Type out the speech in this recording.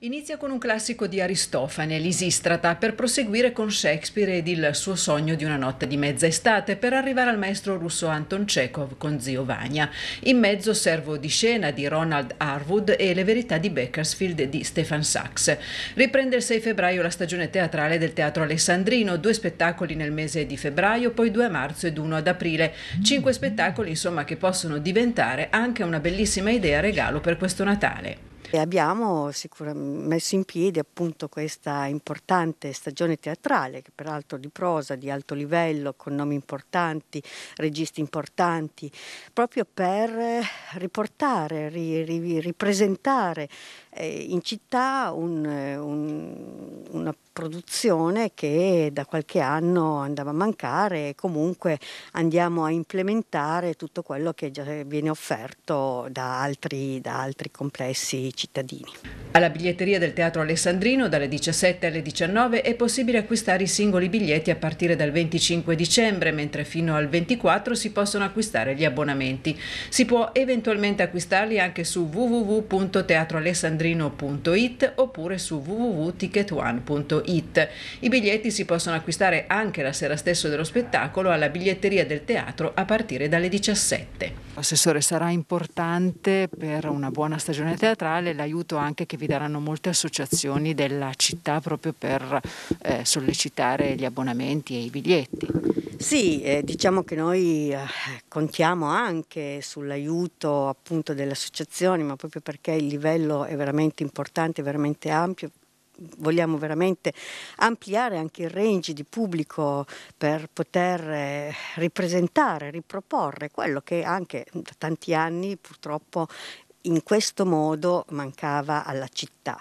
Inizia con un classico di Aristofane, l'Isistrata, per proseguire con Shakespeare ed il suo sogno di una notte di mezza estate, per arrivare al maestro russo Anton Chekhov con Zio Vania. In mezzo Servo di scena di Ronald Harwood e Le verità di Bakersfield di Stefan Sachs. Riprende il 6 febbraio la stagione teatrale del Teatro Alessandrino, due spettacoli nel mese di febbraio, poi due a marzo ed uno ad aprile. Cinque spettacoli, insomma, che possono diventare anche una bellissima idea regalo per questo Natale. E abbiamo messo in piedi appunto questa importante stagione teatrale, che peraltro di prosa di alto livello, con nomi importanti, registi importanti, proprio per riportare, ri, ri, ripresentare eh, in città un, un, una produzione che da qualche anno andava a mancare e comunque andiamo a implementare tutto quello che già viene offerto da altri, da altri complessi cittadini. Alla biglietteria del Teatro Alessandrino dalle 17 alle 19 è possibile acquistare i singoli biglietti a partire dal 25 dicembre, mentre fino al 24 si possono acquistare gli abbonamenti. Si può eventualmente acquistarli anche su www.teatroalessandrino.it oppure su www.ticketone.it. I biglietti si possono acquistare anche la sera stessa dello spettacolo alla biglietteria del teatro a partire dalle 17. Assessore, sarà importante per una buona stagione teatrale l'aiuto anche che vi daranno molte associazioni della città proprio per eh, sollecitare gli abbonamenti e i biglietti. Sì, eh, diciamo che noi eh, contiamo anche sull'aiuto appunto delle associazioni, ma proprio perché il livello è veramente importante, veramente ampio, vogliamo veramente ampliare anche il range di pubblico per poter eh, ripresentare, riproporre quello che anche da tanti anni purtroppo in questo modo mancava alla città.